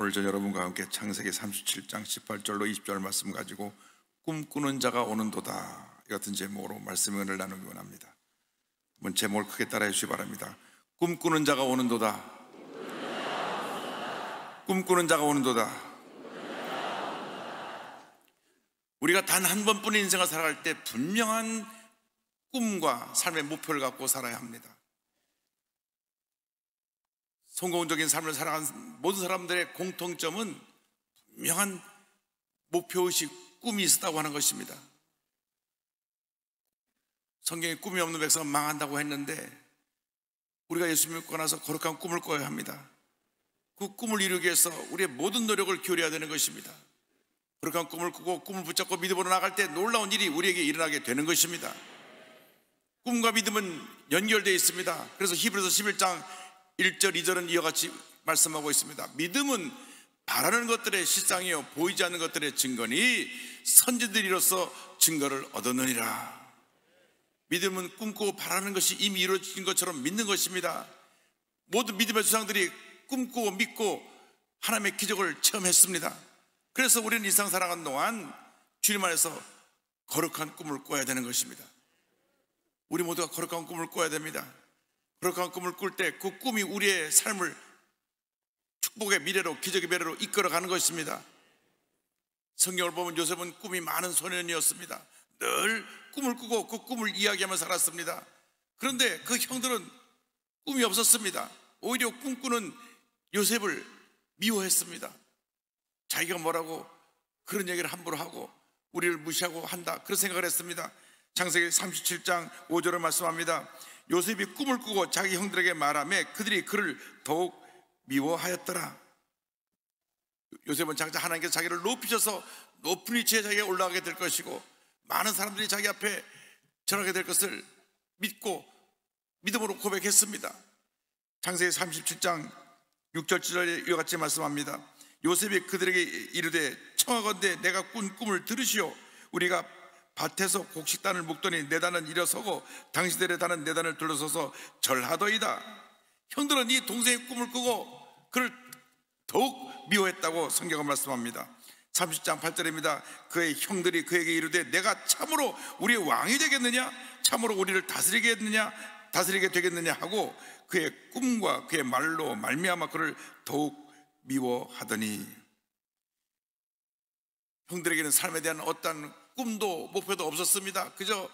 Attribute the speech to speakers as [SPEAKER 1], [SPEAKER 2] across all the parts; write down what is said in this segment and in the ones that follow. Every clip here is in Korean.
[SPEAKER 1] 오늘 저 여러분과 함께 창세기 37장 18절로 20절 말씀 가지고 꿈꾸는 자가 오는도다 같은 제목으로 말씀을 나누기 원합니다. 한번 제목을 크게 따라해 주시기 바랍니다. 꿈꾸는 자가 오는도다. 꿈꾸는 자가 오는도다. 우리가 단 한 번뿐인 인생을 살아갈 때 분명한 꿈과 삶의 목표를 갖고 살아야 합니다. 성공적인 삶을 살아간 모든 사람들의 공통점은 분명한 목표의식, 꿈이 있었다고 하는 것입니다. 성경에 꿈이 없는 백성은 망한다고 했는데 우리가 예수 믿고 나서 거룩한 꿈을 꿔야 합니다. 그 꿈을 이루기 위해서 우리의 모든 노력을 기울여야 되는 것입니다. 거룩한 꿈을 꾸고 꿈을 붙잡고 믿음으로 나갈 때 놀라운 일이 우리에게 일어나게 되는 것입니다. 꿈과 믿음은 연결되어 있습니다. 그래서 히브리서 11장 1절, 2절은 이와 같이 말씀하고 있습니다. 믿음은 바라는 것들의 실상이요 보이지 않는 것들의 증거니 선지들이로서 증거를 얻었느니라. 믿음은 꿈꾸고 바라는 것이 이미 이루어진 것처럼 믿는 것입니다. 모든 믿음의 주상들이 꿈꾸고 믿고 하나님의 기적을 체험했습니다. 그래서 우리는 이상 살아간 동안 주님 안에서 거룩한 꿈을 꿔야 되는 것입니다. 우리 모두가 거룩한 꿈을 꿔야 됩니다. 그렇게 꿈을 꿀 때 그 꿈이 우리의 삶을 축복의 미래로 기적의 미래로 이끌어가는 것입니다. 성경을 보면 요셉은 꿈이 많은 소년이었습니다. 늘 꿈을 꾸고 그 꿈을 이야기하며 살았습니다. 그런데 그 형들은 꿈이 없었습니다. 오히려 꿈꾸는 요셉을 미워했습니다. 자기가 뭐라고 그런 얘기를 함부로 하고 우리를 무시하고 한다. 그런 생각을 했습니다. 창세기 37장 5절을 말씀합니다. 요셉이 꿈을 꾸고 자기 형들에게 말하며 그들이 그를 더욱 미워하였더라. 요셉은 장차 하나님께서 자기를 높이셔서 높은 위치에 자기가 올라가게 될 것이고 많은 사람들이 자기 앞에 전하게 될 것을 믿고 믿음으로 고백했습니다. 창세기 37장 6절 7절에 이와 같이 말씀합니다. 요셉이 그들에게 이르되 청하건대 내가 꾼 꿈을 들으시오 우리가 밭에서 곡식단을 묶더니 내 단은 일어서고 당신들의 단은 내 단을 둘러서서 절하더이다. 형들은 이 동생의 꿈을 꾸고 그를 더욱 미워했다고 성경은 말씀합니다. 30장 8절입니다. 그의 형들이 그에게 이르되 내가 참으로 우리의 왕이 되겠느냐? 참으로 우리를 다스리겠느냐? 다스리게 되겠느냐 하고 그의 꿈과 그의 말로 말미암아 그를 더욱 미워하더니 형들에게는 삶에 대한 어떤 꿈도 목표도 없었습니다. 그저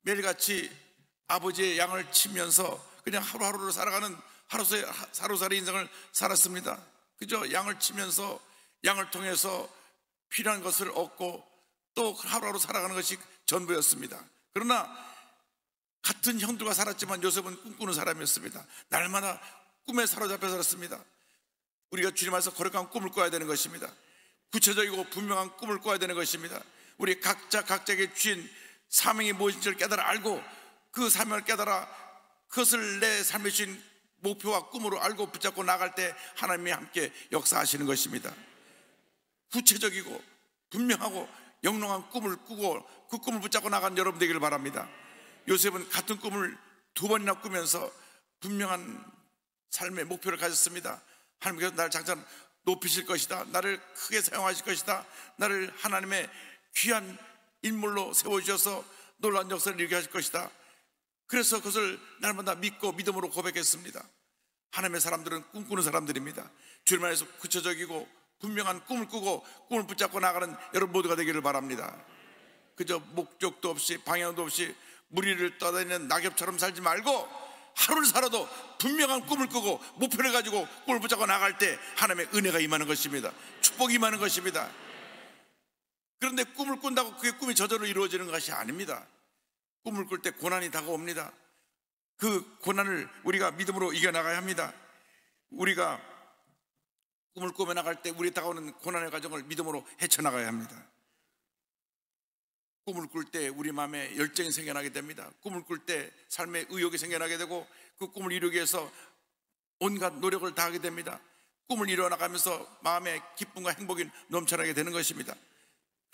[SPEAKER 1] 매일같이 아버지의 양을 치면서 그냥 하루하루를 살아가는 하루살이, 하루살이 인생을 살았습니다. 그저 양을 치면서 양을 통해서 필요한 것을 얻고 또 하루하루 살아가는 것이 전부였습니다. 그러나 같은 형들과 살았지만 요셉은 꿈꾸는 사람이었습니다. 날마다 꿈에 사로잡혀 살았습니다. 우리가 주님 안에서 거룩한 꿈을 꿔야 되는 것입니다. 구체적이고 분명한 꿈을 꿔야 되는 것입니다. 우리 각자 각자에게 주신 사명이 무엇인지를 깨달아 알고 그 사명을 깨달아 그것을 내 삶에 주신 목표와 꿈으로 알고 붙잡고 나갈 때 하나님이 함께 역사하시는 것입니다. 구체적이고 분명하고 영롱한 꿈을 꾸고 그 꿈을 붙잡고 나간 여러분 되기를 바랍니다. 요셉은 같은 꿈을 두 번이나 꾸면서 분명한 삶의 목표를 가졌습니다. 하나님께서 나를 장차 높이실 것이다. 나를 크게 사용하실 것이다. 나를 하나님의 귀한 인물로 세워주셔서 놀란 역사를 일으켜 하실 것이다. 그래서 그것을 날마다 믿고 믿음으로 고백했습니다. 하나님의 사람들은 꿈꾸는 사람들입니다. 주님 안에서 구체적이고 분명한 꿈을 꾸고 꿈을 붙잡고 나가는 여러분 모두가 되기를 바랍니다. 그저 목적도 없이 방향도 없이 무리를 떠다니는 낙엽처럼 살지 말고 하루를 살아도 분명한 꿈을 꾸고 목표를 가지고 꿈을 붙잡고 나갈 때 하나님의 은혜가 임하는 것입니다. 축복이 임하는 것입니다. 그런데 꿈을 꾼다고 그게 꿈이 저절로 이루어지는 것이 아닙니다. 꿈을 꿀 때 고난이 다가옵니다. 그 고난을 우리가 믿음으로 이겨나가야 합니다. 우리가 꿈을 꾸며 나갈 때 우리 다가오는 고난의 과정을 믿음으로 헤쳐나가야 합니다. 꿈을 꿀 때 우리 마음에 열정이 생겨나게 됩니다. 꿈을 꿀 때 삶의 의욕이 생겨나게 되고 그 꿈을 이루기 위해서 온갖 노력을 다하게 됩니다. 꿈을 이루어 나가면서 마음에 기쁨과 행복이 넘쳐나게 되는 것입니다.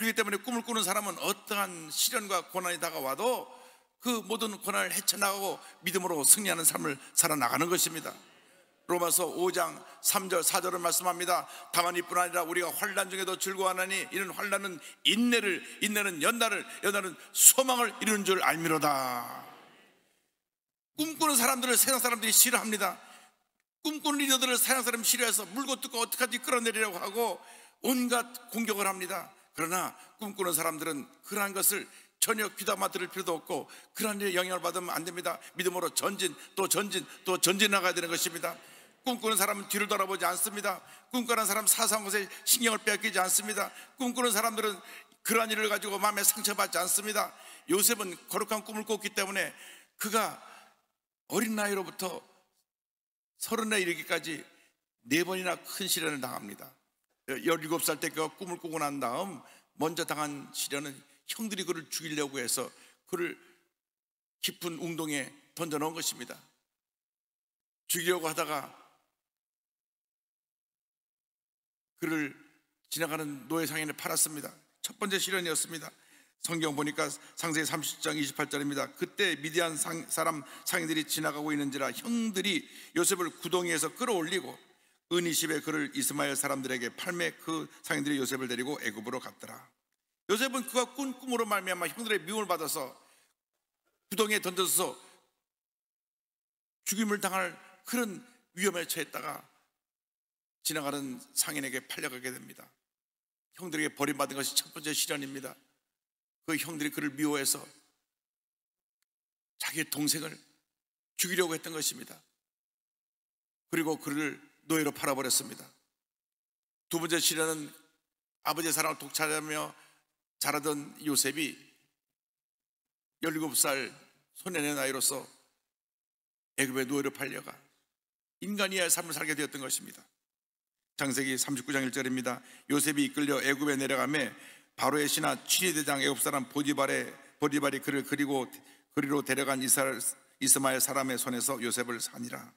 [SPEAKER 1] 그렇기 때문에 꿈을 꾸는 사람은 어떠한 시련과 고난이 다가와도 그 모든 고난을 헤쳐나가고 믿음으로 승리하는 삶을 살아나가는 것입니다. 로마서 5장 3절 4절을 말씀합니다. 다만 이뿐 아니라 우리가 환란 중에도 즐거워하나니 이런 환란은 인내를 인내는 연단을 연단은 소망을 이루는 줄 알미로다. 꿈꾸는 사람들을 세상 사람들이 싫어합니다. 꿈꾸는 리더들을 세상 사람이 싫어해서 물고 뜯고 어떻게까지 끌어내리려고 하고 온갖 공격을 합니다. 그러나 꿈꾸는 사람들은 그러한 것을 전혀 귀담아 들을 필요도 없고 그러한 일에 영향을 받으면 안 됩니다. 믿음으로 전진 또 전진 또 전진 나가야 되는 것입니다. 꿈꾸는 사람은 뒤를 돌아보지 않습니다. 꿈꾸는 사람 사소한 것에 신경을 빼앗기지 않습니다. 꿈꾸는 사람들은 그러한 일을 가지고 마음에 상처받지 않습니다. 요셉은 거룩한 꿈을 꿨기 때문에 그가 어린 나이로부터 서른에 이르기까지 네 번이나 큰 시련을 당합니다. 17살 때 그가 꿈을 꾸고 난 다음 먼저 당한 시련은 형들이 그를 죽이려고 해서 그를 깊은 웅동에 던져놓은 것입니다. 죽이려고 하다가 그를 지나가는 노예상인에 팔았습니다. 첫 번째 시련이었습니다. 성경 보니까 상세 30장 28절입니다. 그때 미디안 상, 사람 상인들이 지나가고 있는지라 형들이 요셉을 구덩이에서 끌어올리고 은이십에 그를 이스마엘 사람들에게 팔매 그 상인들이 요셉을 데리고 애굽으로 갔더라. 요셉은 그가 꾼 꿈으로 말미암아 형들의 미움을 받아서 구덩이에 던져서 죽임을 당할 그런 위험에 처했다가 지나가는 상인에게 팔려가게 됩니다. 형들에게 버림받은 것이 첫 번째 시련입니다. 그 형들이 그를 미워해서 자기 동생을 죽이려고 했던 것입니다. 그리고 그를 노예로 팔아버렸습니다. 두 번째 시련은 아버지의 사랑을 독차하며 자라던 요셉이 17살 소년의 나이로서 애굽의 노예로 팔려가 인간이야 삶을 살게 되었던 것입니다. 창세기 39장 1절입니다. 요셉이 이끌려 애굽에 내려가매 바로의 신하 취리대장 애굽 사람 보디발의 보디발이 그를 그리고 그리로 데려간 이스마엘 사람의 손에서 요셉을 사니라.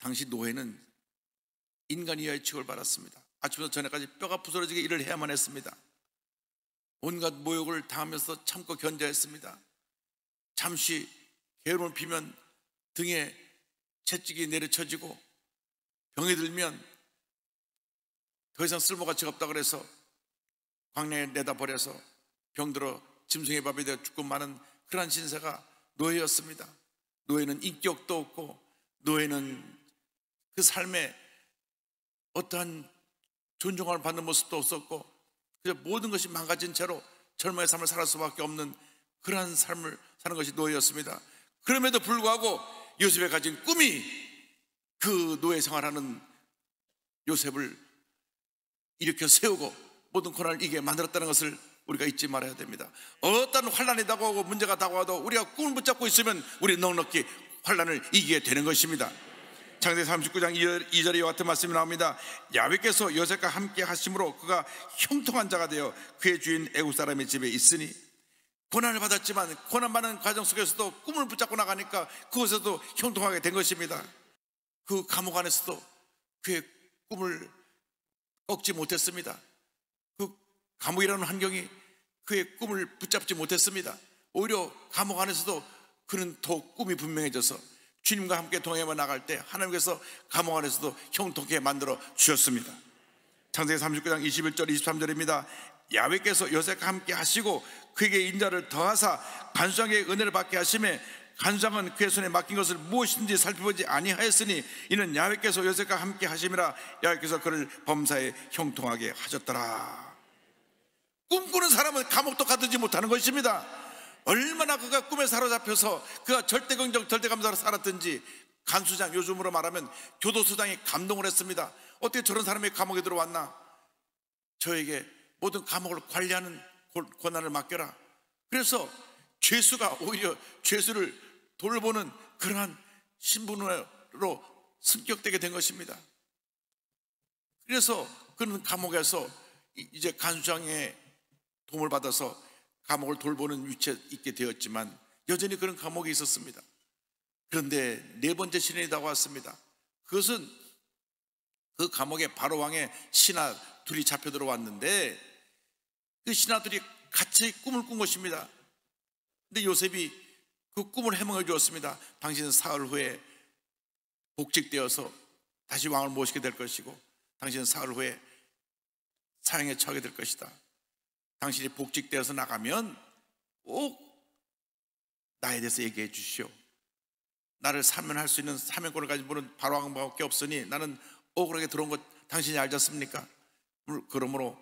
[SPEAKER 1] 당시 노예는 인간 이하의 취급을 받았습니다. 아침부터 저녁까지 뼈가 부서지게 일을 해야만 했습니다. 온갖 모욕을 당하면서 참고 견뎌했습니다. 잠시 괴로움을 피면 등에 채찍이 내려쳐지고 병이 들면 더 이상 쓸모가 치가없다 그래서 광야에 내다버려서 병들어 짐승의 밥이 되어 죽고 마는 그러한 신세가 노예였습니다. 노예는 인격도 없고 노예는 그 삶에 어떠한 존중을 받는 모습도 없었고 모든 것이 망가진 채로 젊은 삶을 살 수밖에 없는 그러한 삶을 사는 것이 노예였습니다. 그럼에도 불구하고 요셉이 가진 꿈이 그 노예 생활하는 요셉을 일으켜 세우고 모든 고난을 이기게 만들었다는 것을 우리가 잊지 말아야 됩니다. 어떤 환란이 다가오고 문제가 다가와도 우리가 꿈을 붙잡고 있으면 우리 넉넉히 환란을 이기게 되는 것입니다. 창세 39장 2절, 2절에 이와 같은 말씀이 나옵니다. 야외께서 요셉과 함께 하심으로 그가 형통한 자가 되어 그의 주인 애국 사람의 집에 있으니 고난을 받았지만 고난받는 과정 속에서도 꿈을 붙잡고 나가니까 그곳에도 형통하게 된 것입니다. 그 감옥 안에서도 그의 꿈을 꺾지 못했습니다. 그 감옥이라는 환경이 그의 꿈을 붙잡지 못했습니다. 오히려 감옥 안에서도 그는 더 꿈이 분명해져서 주님과 함께 동행해 나갈 때 하나님께서 감옥 안에서도 형통케 만들어 주셨습니다. 창세기 39장 21절 23절입니다. 야외께서 요셉과 함께 하시고 그에게 인자를 더하사 간수왕의 은혜를 받게 하심에 간수왕은 그의 손에 맡긴 것을 무엇인지 살펴보지 아니하였으니 이는 야외께서 요셉과 함께 하심이라 야외께서 그를 범사에 형통하게 하셨더라. 꿈꾸는 사람은 감옥도 가두지 못하는 것입니다. 얼마나 그가 꿈에 사로잡혀서 그가 절대긍정, 절대감사로 살았든지 간수장, 요즘으로 말하면 교도소장이 감동을 했습니다. 어떻게 저런 사람이 감옥에 들어왔나? 저에게 모든 감옥을 관리하는 권한을 맡겨라. 그래서 죄수가 오히려 죄수를 돌보는 그러한 신분으로 승격되게 된 것입니다. 그래서 그는 감옥에서 이제 간수장의 도움을 받아서 감옥을 돌보는 위치에 있게 되었지만 여전히 그런 감옥에 있었습니다. 그런데 네 번째 시련이 다가왔습니다. 그것은 그 감옥에 바로 왕의 신하 둘이 잡혀 들어왔는데 그 신하 들이 같이 꿈을 꾼 것입니다. 근데 요셉이 그 꿈을 해몽해 주었습니다. 당신은 사흘 후에 복직되어서 다시 왕을 모시게 될 것이고 당신은 사흘 후에 사형에 처하게 될 것이다. 당신이 복직되어서 나가면 꼭 나에 대해서 얘기해 주시오. 나를 사면할 수 있는 사면권을 가진 분은 바로 왕밖에 없으니 나는 억울하게 들어온 것 당신이 알지 않습니까? 그러므로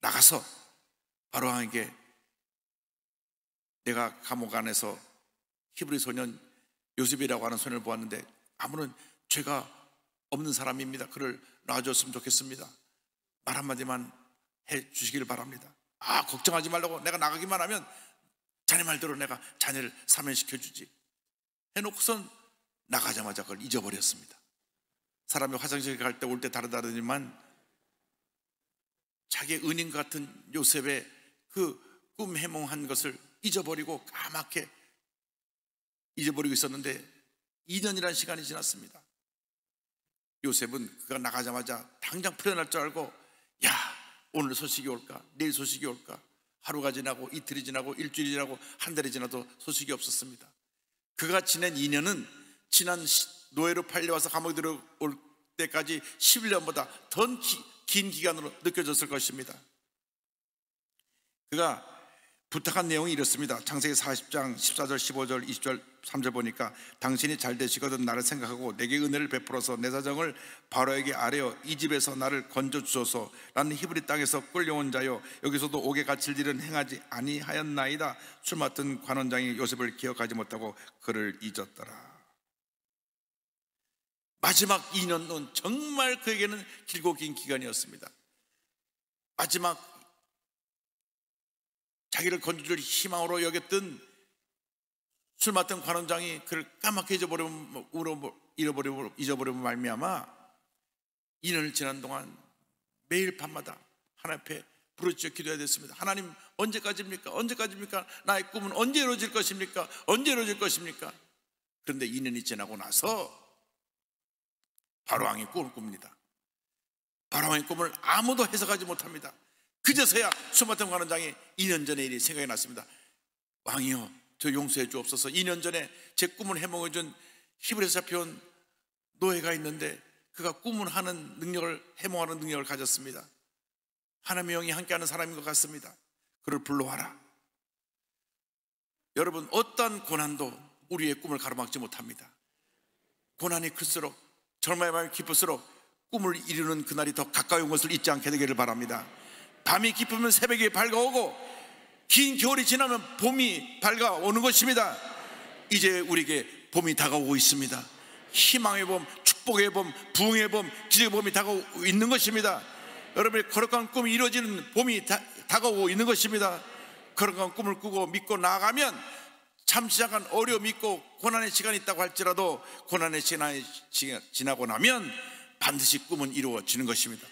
[SPEAKER 1] 나가서 바로 왕에게 내가 감옥 안에서 히브리 소년 요셉이라고 하는 소년을 보았는데 아무런 죄가 없는 사람입니다. 그를 놔줬으면 좋겠습니다. 말 한마디만 해주시길 바랍니다. 아, 걱정하지 말라고 내가 나가기만 하면 자네 말대로 내가 자네를 사면시켜 주지. 해놓고선 나가자마자 그걸 잊어버렸습니다. 사람이 화장실 갈 때 올 때 다르다르지만 자기 은인 같은 요셉의 그 꿈 해몽한 것을 잊어버리고 까맣게 잊어버리고 있었는데 2년이라는 시간이 지났습니다. 요셉은 그가 나가자마자 당장 풀어날 줄 알고 야 오늘 소식이 올까? 내일 소식이 올까? 하루가 지나고 이틀이 지나고 일주일이 지나고 한 달이 지나도 소식이 없었습니다. 그가 지낸 2년은 지난 노예로 팔려와서 감옥에 들어올 때까지 11년보다 더 긴 기간으로 느껴졌을 것입니다. 그가 부탁한 내용이 이렇습니다. 창세기 40장 14절 15절 20절 3절 보니까 당신이 잘 되시거든 나를 생각하고 내게 은혜를 베풀어서 내 사정을 바로에게 아뢰어 이 집에서 나를 건져 주소서 나는 히브리 땅에서 끌려온 자요 여기서도 옥에 갇힐 일은 행하지 아니하였나이다 술 맡은 관원장이 요셉을 기억하지 못하고 그를 잊었더라 마지막 2년은 정말 그에게는 길고 긴 기간이었습니다 마지막 자기를 건져줄 희망으로 여겼던 술 맡은 관원장이 그를 까맣게 잊어버리면, 잃어버려 잊어버리고 말미암아 2년을 지난 동안 매일 밤마다 하나님 앞에 부르짖어 기도해야 됐습니다. 하나님 언제까지입니까? 언제까지입니까? 나의 꿈은 언제 이루어질 것입니까? 언제 이루어질 것입니까? 그런데 2년이 지나고 나서 바로왕이 꿈을 꿉니다. 바로왕의 꿈을 아무도 해석하지 못합니다. 그제서야 수마텀 관원장이 2년 전의 일이 생각이 났습니다. 왕이여 저 용서해 주옵소서 2년 전에 제 꿈을 해몽해준 히브리서 잡혀온 노예가 있는데 그가 꿈을 하는 능력을 해몽하는 능력을 가졌습니다. 하나님의 영이 함께하는 사람인 것 같습니다. 그를 불러와라. 여러분 어떠한 고난도 우리의 꿈을 가로막지 못합니다. 고난이 클수록 절음의 마음이 깊을수록 꿈을 이루는 그날이 더 가까이 온 것을 잊지 않게 되기를 바랍니다. 밤이 깊으면 새벽이 밝아오고 긴 겨울이 지나면 봄이 밝아오는 것입니다. 이제 우리에게 봄이 다가오고 있습니다. 희망의 봄, 축복의 봄, 부흥의 봄, 기적의 봄이 다가오고 있는 것입니다. 여러분의 거룩한 꿈이 이루어지는 봄이 다, 가오고 있는 것입니다. 거룩한 꿈을 꾸고 믿고 나아가면 잠시 잠깐 어려움 있고 고난의 시간이 있다고 할지라도 고난의 시간이 지나고 나면 반드시 꿈은 이루어지는 것입니다.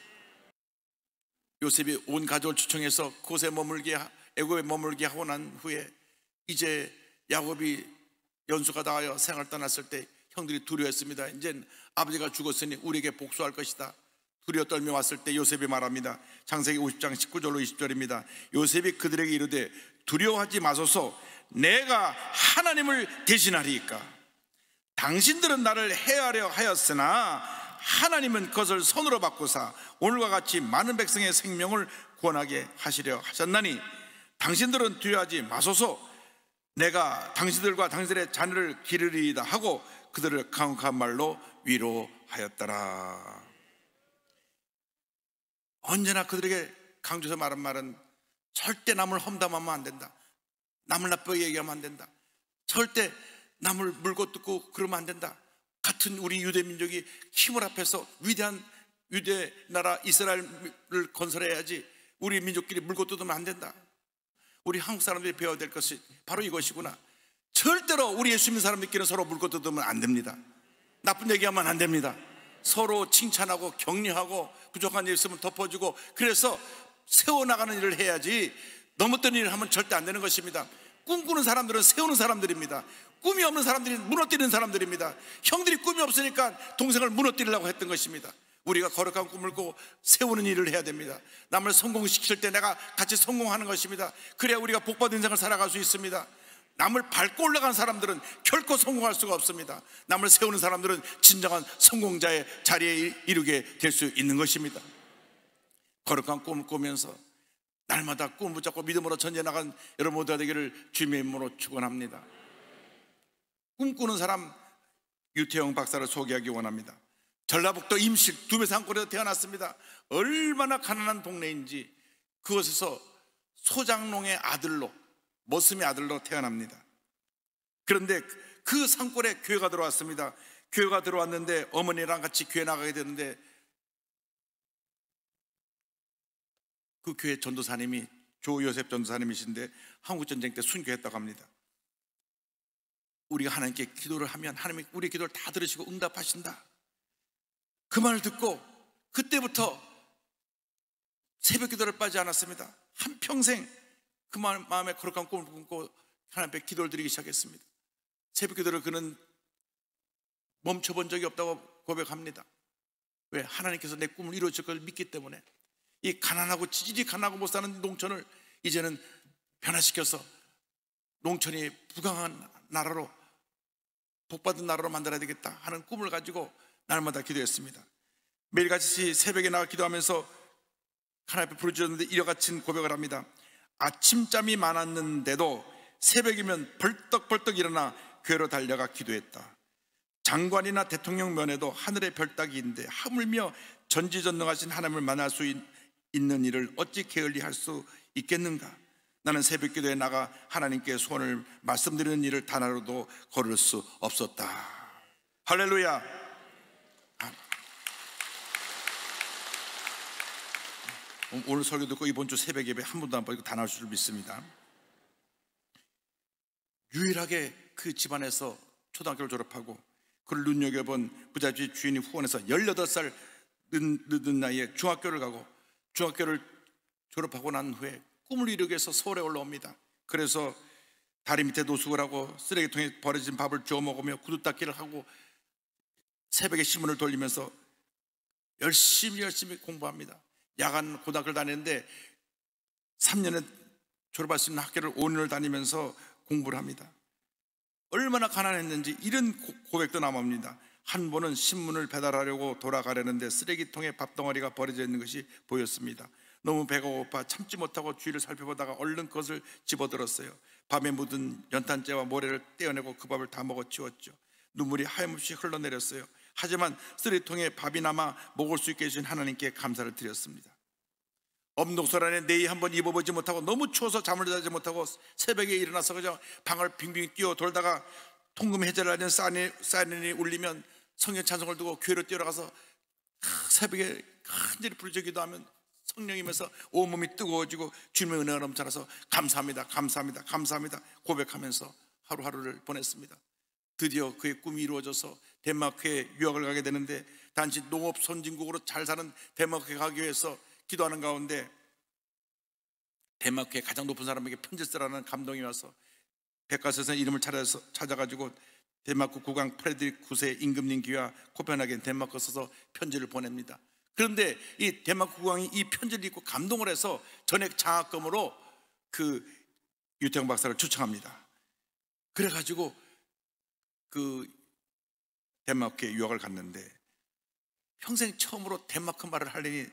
[SPEAKER 1] 요셉이 온 가족을 추청해서 곳에 머물게 애굽에 머물게 하고 난 후에 이제 야곱이 연수가 다하여 생활 떠났을 때 형들이 두려웠습니다. 이제 아버지가 죽었으니 우리에게 복수할 것이다. 두려 떨며 왔을 때 요셉이 말합니다. 창세기 50장 19절로 20절입니다. 요셉이 그들에게 이르되 두려워하지 마소서 내가 하나님을 대신하리이까. 당신들은 나를 해하려 하였으나 하나님은 그것을 손으로 바꾸사 오늘과 같이 많은 백성의 생명을 구원하게 하시려 하셨나니 당신들은 두려하지 워 마소서 내가 당신들과 당신들의 자녀를 기르리이다 하고 그들을 강한 말로 위로하였더라 언제나 그들에게 강조해서 말한 말은 절대 남을 험담하면 안 된다 남을 나쁘게 얘기하면 안 된다 절대 남을 물고 뜯고 그러면 안 된다 같은 우리 유대 민족이 힘을 합해서 위대한 유대 나라 이스라엘을 건설해야지 우리 민족끼리 물고 뜯으면 안 된다. 우리 한국 사람들이 배워야 될 것이 바로 이것이구나. 절대로 우리 예수 믿는 사람들끼리 서로 물고 뜯으면 안 됩니다. 나쁜 얘기하면 안 됩니다. 서로 칭찬하고 격려하고 부족한 일 있으면 덮어주고 그래서 세워나가는 일을 해야지 넘었던 일을 하면 절대 안 되는 것입니다. 꿈꾸는 사람들은 세우는 사람들입니다. 꿈이 없는 사람들이 무너뜨리는 사람들입니다. 형들이 꿈이 없으니까 동생을 무너뜨리려고 했던 것입니다. 우리가 거룩한 꿈을 꾸고 세우는 일을 해야 됩니다. 남을 성공시킬 때 내가 같이 성공하는 것입니다. 그래야 우리가 복받은 인생을 살아갈 수 있습니다. 남을 밟고 올라간 사람들은 결코 성공할 수가 없습니다. 남을 세우는 사람들은 진정한 성공자의 자리에 이르게 될 수 있는 것입니다. 거룩한 꿈을 꾸면서 날마다 꿈을 붙잡고 믿음으로 전제 나간 여러분 모두가 되기를 주님의 이름으로 축원합니다. 꿈꾸는 사람 유태영 박사를 소개하기 원합니다. 전라북도 임실 두배 산골에서 태어났습니다. 얼마나 가난한 동네인지 그곳에서 소장농의 아들로 머슴의 아들로 태어납니다. 그런데 그 산골에 교회가 들어왔습니다. 교회가 들어왔는데 어머니랑 같이 교회 나가게 되는데 그 교회 전도사님이 조요셉 전도사님이신데 한국 전쟁 때 순교했다고 합니다. 우리가 하나님께 기도를 하면 하나님이 우리 기도를 다 들으시고 응답하신다. 그 말을 듣고 그때부터 새벽 기도를 빠지 않았습니다. 한 평생 그 마음에 거룩한 꿈을 품고 하나님께 기도를 드리기 시작했습니다. 새벽 기도를 그는 멈춰본 적이 없다고 고백합니다. 왜? 하나님께서 내 꿈을 이루어질 걸 믿기 때문에 이 가난하고 지질이 가난하고 못 사는 농촌을 이제는 변화시켜서 농촌이 부강한 나라로 복받은 나라로 만들어야 되겠다 하는 꿈을 가지고 날마다 기도했습니다. 매일같이 새벽에 나와 기도하면서 하나님 앞에 부르짖었는데 이와 같은 고백을 합니다. 아침잠이 많았는데도 새벽이면 벌떡벌떡 일어나 교회로 달려가 기도했다. 장관이나 대통령 면에도 하늘의 별따기인데 하물며 전지전능하신 하나님을 만날 수 있는 있는 일을 어찌 게을리할 수 있겠는가? 나는 새벽 기도에 나가 하나님께 소원을 말씀드리는 일을 단하로도 걸을 수 없었다. 할렐루야! 아. 음, 오늘 설교 듣고 이번 주 새벽 예배 한 번도 안 빠지고 단 나올 줄 믿습니다. 유일하게 그 집안에서 초등학교를 졸업하고 그를 눈여겨본 부잣집 주인이 후원해서 18살 늦은 나이에 중학교를 가고 중학교를 졸업하고 난 후에 꿈을 이루기 위해서 서울에 올라옵니다. 그래서 다리 밑에 노숙을 하고 쓰레기통에 버려진 밥을 주워 먹으며 구두 닦기를 하고 새벽에 신문을 돌리면서 열심히 열심히 공부합니다. 야간 고등학교를 다니는데 3년에 졸업할 수 있는 학교를 5년을 다니면서 공부를 합니다. 얼마나 가난했는지 이런 고백도 남아옵니다. 한 번은 신문을 배달하려고 돌아가려는데 쓰레기통에 밥덩어리가 버려져 있는 것이 보였습니다. 너무 배가 고파 참지 못하고 주위를 살펴보다가 얼른 그것을 집어들었어요. 밤에 묻은 연탄재와 모래를 떼어내고 그 밥을 다 먹어 치웠죠. 눈물이 하염없이 흘러내렸어요. 하지만 쓰레기통에 밥이나마 먹을 수 있게 해주신 하나님께 감사를 드렸습니다. 엄동설 안에 내이 한번 입어보지 못하고 너무 추워서 잠을 자지 못하고 새벽에 일어나서 그냥 방을 빙빙 뛰어 돌다가 통금 해제를 하는 사이렌이 울리면 성령 찬송을 두고 교회로 뛰어가서 새벽에 간절히 부르짖기도 하면 성령이면서 온몸이 뜨거워지고 주님의 은혜가 넘쳐나서 감사합니다 감사합니다 감사합니다 고백하면서 하루하루를 보냈습니다 드디어 그의 꿈이 이루어져서 덴마크에 유학을 가게 되는데 단지 농업 선진국으로 잘 사는 덴마크에 가기 위해서 기도하는 가운데 덴마크의 가장 높은 사람에게 편지 쓰라는 감동이 와서 백과사전 이름을 찾아서, 찾아가지고 덴마크 국왕 프레드릭 9세 임금님 귀와 코펜하겐 덴마크 서서 편지를 보냅니다. 그런데 이 덴마크 국왕이 이 편지를 읽고 감동을 해서 전액 장학금으로 그 유태영 박사를 추청합니다. 그래가지고 그 덴마크에 유학을 갔는데 평생 처음으로 덴마크 말을 하려니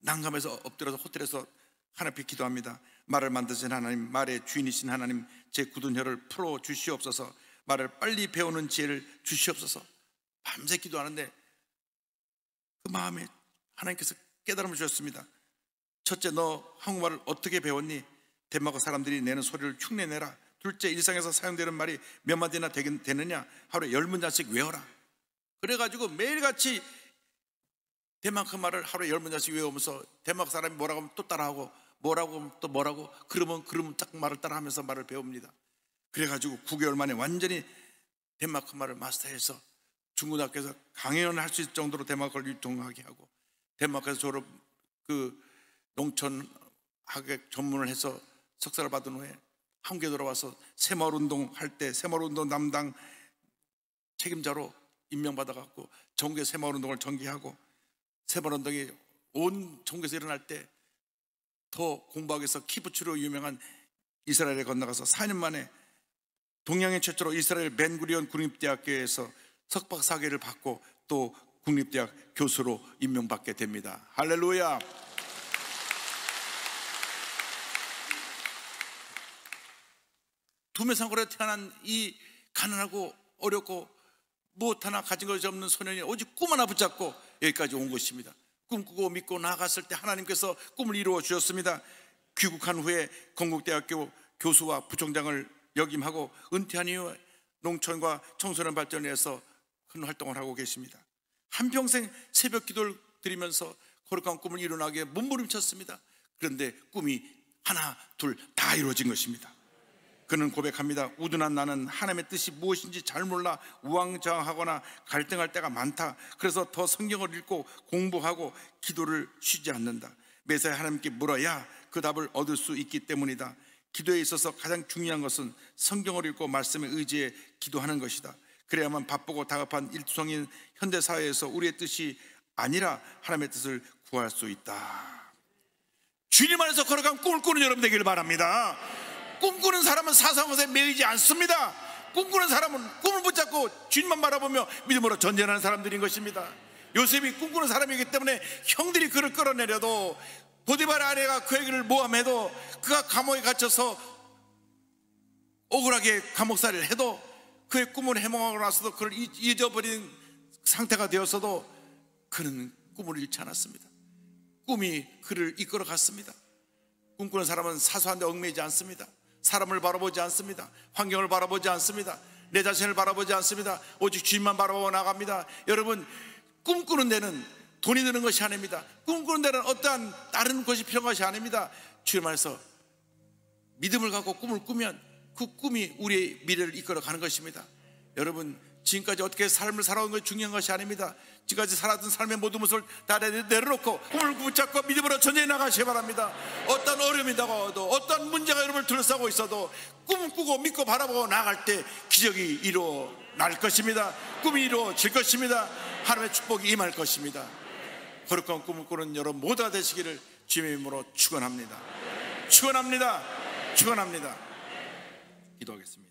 [SPEAKER 1] 난감해서 엎드려서 호텔에서 하나님 기도합니다. 말을 만드신 하나님, 말의 주인이신 하나님, 제 굳은 혀를 풀어 주시옵소서. 말을 빨리 배우는 지혜를 주시옵소서. 밤새 기도하는데 그 마음에 하나님께서 깨달음을 주셨습니다. 첫째, 너 한국말을 어떻게 배웠니? 덴마크 사람들이 내는 소리를 흉내내라. 둘째, 일상에서 사용되는 말이 몇 마디나 되긴 되느냐? 하루에 열 문장씩 외워라. 그래가지고 매일같이 덴마크 그 말을 하루에 열 문장씩 외우면서 덴마크 사람이 뭐라고 하면 또 따라하고 뭐라고 또 뭐라고 그러면 그러면 딱 말을 따라하면서 말을 배웁니다. 그래가지고 9개월 만에 완전히 덴마크 말을 마스터해서 중고등학교에서 강연을 할 수 있을 정도로 덴마크를 유통하게 하고 덴마크에서 졸업 그 농촌 학업 전문을 해서 석사를 받은 후에 한국에 돌아와서 새마을 운동 할 때 새마을 운동 담당 책임자로 임명받아 갖고 전국의 새마을 운동을 전개하고 새마을 운동이 온 전국에서 일어날 때더 공부하기에서 키부츠로 유명한 이스라엘에 건너가서 4년 만에 동양의 최초로 이스라엘 벤구리온 국립대학교에서 석박 사계를 받고 또 국립대학 교수로 임명받게 됩니다. 할렐루야. 두메상고로 태어난 이 가난하고 어렵고 무엇 하나 가진 것이 없는 소년이 오직 꿈 하나 붙잡고 여기까지 온 것입니다. 꿈꾸고 믿고 나아갔을 때 하나님께서 꿈을 이루어 주셨습니다. 귀국한 후에 건국대학교 교수와 부총장을 역임하고 은퇴한 이후 농촌과 청소년 발전에서큰 활동을 하고 계십니다. 한평생 새벽 기도를 드리면서 거룩한 꿈을 이루나게 몸부림쳤습니다. 그런데 꿈이 하나, 둘 다 이루어진 것입니다. 그는 고백합니다. 우둔한 나는 하나님의 뜻이 무엇인지 잘 몰라 우왕좌왕하거나 갈등할 때가 많다. 그래서 더 성경을 읽고 공부하고 기도를 쉬지 않는다. 매사에 하나님께 물어야 그 답을 얻을 수 있기 때문이다. 기도에 있어서 가장 중요한 것은 성경을 읽고 말씀에 의지해 기도하는 것이다. 그래야만 바쁘고 다급한 일투성인 현대 사회에서 우리의 뜻이 아니라 하나님의 뜻을 구할 수 있다. 주님 안에서 걸어간 꿈을 꾸는 여러분 되기를 바랍니다. 꿈꾸는 사람은 사소한 것에 매이지 않습니다. 꿈꾸는 사람은 꿈을 붙잡고 주님만 바라보며 믿음으로 전전하는 사람들인 것입니다. 요셉이 꿈꾸는 사람이기 때문에 형들이 그를 끌어내려도 보디발 아내가 그에게를 모함해도 그가 감옥에 갇혀서 억울하게 감옥살이를 해도 그의 꿈을 해몽하고 나서도 그를 잊어버린 상태가 되었어도 그는 꿈을 잃지 않았습니다. 꿈이 그를 이끌어 갔습니다. 꿈꾸는 사람은 사소한데 얽매이지 않습니다. 사람을 바라보지 않습니다. 환경을 바라보지 않습니다. 내 자신을 바라보지 않습니다. 오직 주님만 바라보고 나갑니다. 여러분, 꿈꾸는 데는 돈이 드는 것이 아닙니다. 꿈꾸는 데는 어떠한 다른 것이 필요한 것이 아닙니다. 주님 안에서 믿음을 갖고 꿈을 꾸면 그 꿈이 우리의 미래를 이끌어 가는 것입니다. 여러분, 지금까지 어떻게 삶을 살아온 것이 중요한 것이 아닙니다. 지금까지 살았던 삶의 모든 것을 다 내려놓고 꿈을 네. 붙잡고 믿음으로 전쟁에 나가시기 바랍니다. 어떤 어려움이 다가와도 어떤 문제가 여러분을 둘러싸고 있어도 꿈 꾸고 믿고 바라보고 나갈 때 기적이 이어날 것입니다. 꿈이 이루어질 것입니다. 하나님의 축복이 임할 것입니다. 거룩한 꿈을 꾸는 여러분 모두가 되시기를 주님의 이으로 축원합니다. 축원합니다. 축원합니다. 기도하겠습니다.